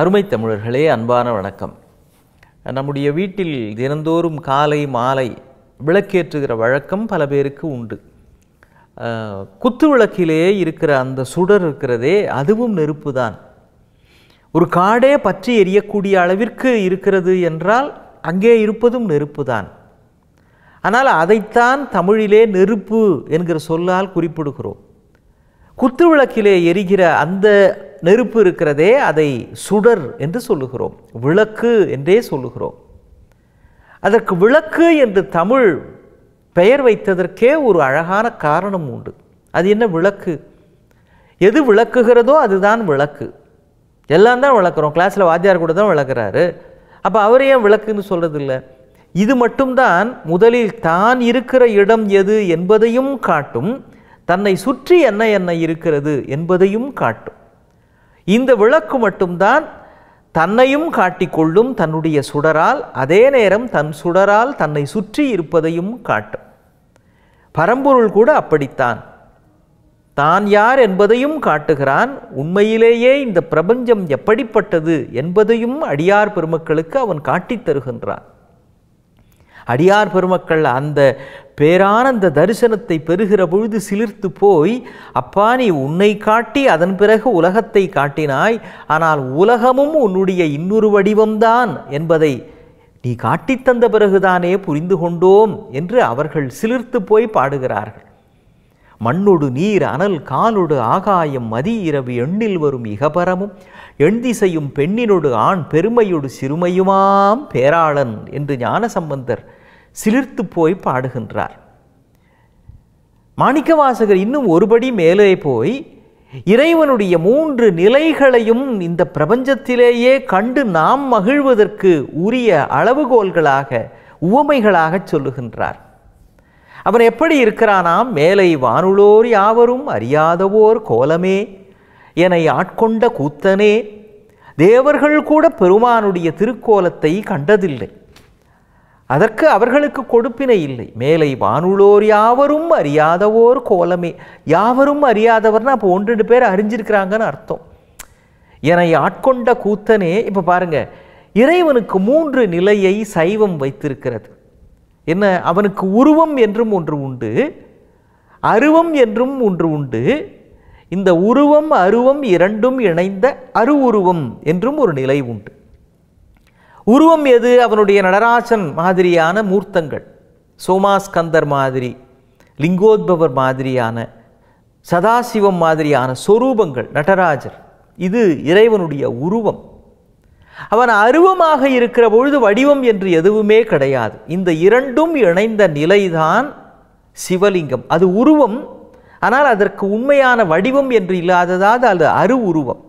அருமை தமிழர்களே அன்பான வணக்கம் நம்முடைய வீட்டில் தினந்தோறும் காலை மாலை விளக்கேற்றுகிற வழக்கம் பல பேருக்கு உண்டு குத்து விளக்கிலே இருக்கிற அந்த சுடர் இருக்கிறதே அதுவும் நெருப்பு தான் ஒரு காடே பற்றி எரியக்கூடிய அளவிற்கு இருக்கிறது என்றால் அங்கே இருப்பதும் நெருப்பு தான் ஆனால் அதைத்தான் தமிழிலே நெருப்பு என்கிற சொல்லால் குறிப்பிடுகிறோம் குத்து விளக்கிலே எரிகிற அந்த நெருப்பு இருக்கிறதே அதை சுடர் என்று சொல்லுகிறோம் விளக்கு என்றே சொல்லுகிறோம் அதற்கு விளக்கு என்று தமிழ் பெயர் வைத்ததற்கே ஒரு அழகான காரணம் உண்டு அது என்ன விளக்கு எது விளக்குகிறதோ அதுதான் விளக்கு எல்லாம் தான் விளக்குறோம் கிளாஸில் வாத்தியார் கூட தான் விளக்குறாரு அப்போ அவர் ஏன் விளக்குன்னு சொல்கிறதில்ல இது மட்டும்தான் முதலில் தான் இருக்கிற இடம் எது என்பதையும் காட்டும் தன்னை சுற்றி என்ன என்ன இருக்கிறது என்பதையும் காட்டும் இந்த விளக்கு மட்டும்தான் தன்னையும் காட்டிக்கொள்ளும் தன்னுடைய சுடரால் அதே நேரம் தன் சுடரால் தன்னை சுற்றி இருப்பதையும் காட்டும் பரம்பொருள் கூட அப்படித்தான் தான் யார் என்பதையும் காட்டுகிறான் உண்மையிலேயே இந்த பிரபஞ்சம் எப்படிப்பட்டது என்பதையும் அடியார் பெருமக்களுக்கு அவன் காட்டித் தருகின்றான் அடியார் பெருமக்கள் அந்த பேரானந்த தரிசனத்தை பெறுகிற பொழுது சிலிர்த்து போய் அப்பா நீ உன்னை காட்டி அதன் பிறகு உலகத்தை காட்டினாய் ஆனால் உலகமும் உன்னுடைய இன்னொரு வடிவம்தான் என்பதை நீ காட்டித்தந்த பிறகுதானே புரிந்து கொண்டோம் என்று அவர்கள் சிலிர்த்து போய் பாடுகிறார்கள் மண்ணொடு நீர் அனல் காலொடு ஆகாயம் மதி இரவு எண்ணில் வரும் இகபரமும் எண்திசையும் பெண்ணினொடு ஆண் பெருமையொடு சிறுமையுமாம் பேராளன் என்று ஞானசம்பந்தர் சிலிர்த்து போய் பாடுகின்றார் மாணிக்கவாசகர் இன்னும் ஒருபடி மேலே போய் இறைவனுடைய மூன்று நிலைகளையும் இந்த பிரபஞ்சத்திலேயே கண்டு நாம் மகிழ்வதற்கு உரிய அளவுகோல்களாக உவமைகளாக சொல்லுகின்றார் அவன் எப்படி இருக்கிறானாம் மேலை வானுளோர் யாவரும் அறியாதவோர் கோலமே என்னை ஆட்கொண்ட கூத்தனே தேவர்கள் கூட பெருமானுடைய திருக்கோலத்தை கண்டதில்லை அதற்கு அவர்களுக்கு கொடுப்பினை இல்லை மேலை வானுளோர் யாவரும் அறியாதவோர் கோலமே யாவரும் அறியாதவர்னா அப்போ ஒன்று ரெண்டு பேர் அறிஞ்சிருக்கிறாங்கன்னு அர்த்தம் என்னை ஆட்கொண்ட கூத்தனே இப்போ பாருங்கள் இறைவனுக்கு மூன்று நிலையை சைவம் வைத்திருக்கிறது என்ன அவனுக்கு உருவம் என்றும் ஒன்று உண்டு அருவம் என்றும் ஒன்று உண்டு இந்த உருவம் அருவம் இரண்டும் இணைந்த அருவுருவம் என்றும் ஒரு நிலை உண்டு உருவம் எது அவனுடைய நடராஜன் மாதிரியான மூர்த்தங்கள் சோமாஸ்கந்தர் மாதிரி லிங்கோத்பவர் மாதிரியான சதாசிவம் மாதிரியான சொரூபங்கள் நடராஜர் இது இறைவனுடைய உருவம் அவன் அருவமாக இருக்கிற பொழுது வடிவம் என்று எதுவுமே கிடையாது இந்த இரண்டும் இணைந்த நிலைதான் சிவலிங்கம் அது உருவம் ஆனால் அதற்கு உண்மையான வடிவம் என்று இல்லாததாவது அது அரு உருவம்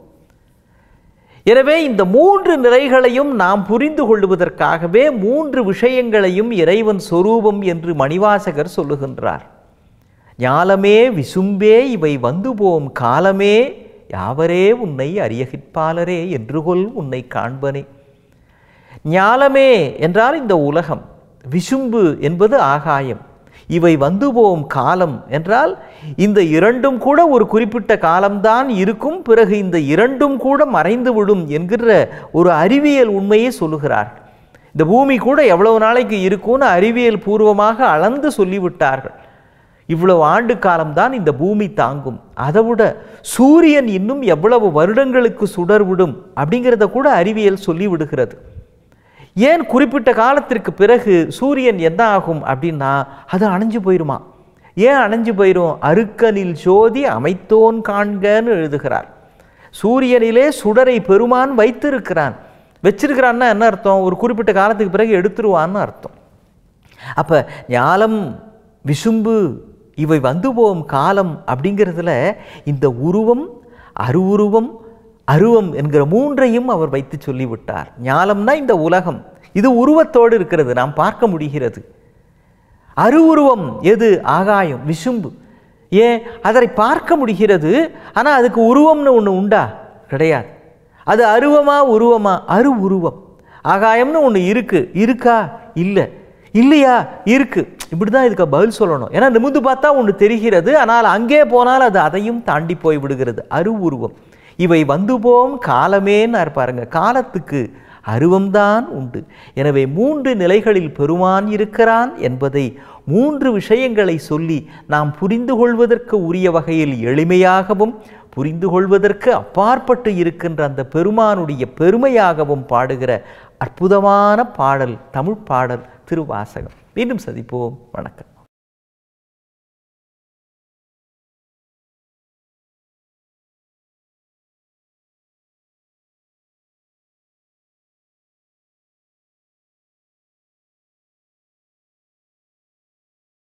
எனவே இந்த மூன்று நிலைகளையும் நாம் புரிந்து கொள்வதற்காகவே மூன்று விஷயங்களையும் இறைவன் சொரூபம் என்று மணிவாசகர் சொல்லுகின்றார் ஞாலமே விசும்பே இவை வந்து போம் காலமே யாவரே உன்னை அரியகிப்பாளரே என்று கொள் உன்னை காண்பனே ஞாலமே என்றால் இந்த உலகம் விசும்பு என்பது ஆகாயம் இவை வந்து போகும் காலம் என்றால் இந்த இரண்டும் கூட ஒரு குறிப்பிட்ட காலம்தான் இருக்கும் பிறகு இந்த இரண்டும் கூட மறைந்து விடும் என்கிற ஒரு அறிவியல் உண்மையை சொல்லுகிறார்கள் இந்த பூமி கூட எவ்வளவு நாளைக்கு இருக்கும்னு அறிவியல் பூர்வமாக அளந்து சொல்லிவிட்டார்கள் இவ்வளவு ஆண்டு காலம்தான் இந்த பூமி தாங்கும் அதை விட சூரியன் இன்னும் எவ்வளவு வருடங்களுக்கு சுடர்விடும் அப்படிங்கிறத கூட அறிவியல் சொல்லிவிடுகிறது ஏன் குறிப்பிட்ட காலத்திற்கு பிறகு சூரியன் என்ன ஆகும் அப்படின்னா அது அணைஞ்சு போயிருமா ஏன் அணைஞ்சு போயிடும் அருக்கனில் சோதி அமைத்தோன் காண்கன்னு எழுதுகிறார் சூரியனிலே சுடரை பெருமான் வைத்திருக்கிறான் வச்சிருக்கிறான்னா என்ன அர்த்தம் ஒரு குறிப்பிட்ட காலத்துக்கு பிறகு எடுத்துருவான்னு அர்த்தம் அப்போ ஞாலம் விசும்பு இவை வந்து போகும் காலம் அப்படிங்கிறதுல இந்த உருவம் அருவுருவம் அருவம் என்கிற மூன்றையும் அவர் வைத்து சொல்லிவிட்டார் ஞானம்னா இந்த உலகம் இது உருவத்தோடு இருக்கிறது நாம் பார்க்க முடிகிறது அருவுருவம் எது ஆகாயம் விசும்பு ஏன் அதனை பார்க்க முடிகிறது ஆனால் அதுக்கு உருவம்னு ஒன்று உண்டா கிடையாது அது அருவமா உருவமா அரு உருவம் ஆகாயம்னு ஒன்று இருக்குது இருக்கா இல்லை இல்லையா இருக்கு இப்படி தான் இதுக்கு பதில் சொல்லணும் ஏன்னா நிமிந்து பார்த்தா ஒன்று தெரிகிறது ஆனால் அங்கே போனால் அது அதையும் தாண்டி போய் விடுகிறது அருவுருவம் இவை வந்து போம் காலமேன்னு பாருங்க காலத்துக்கு அருவம்தான் உண்டு எனவே மூன்று நிலைகளில் பெருமான் இருக்கிறான் என்பதை மூன்று விஷயங்களை சொல்லி நாம் புரிந்து கொள்வதற்கு உரிய வகையில் எளிமையாகவும் புரிந்து கொள்வதற்கு அப்பாற்பட்டு இருக்கின்ற அந்த பெருமானுடைய பெருமையாகவும் பாடுகிற அற்புதமான பாடல் தமிழ் பாடல் திருவாசகம் மீண்டும் சந்திப்போம் வணக்கம்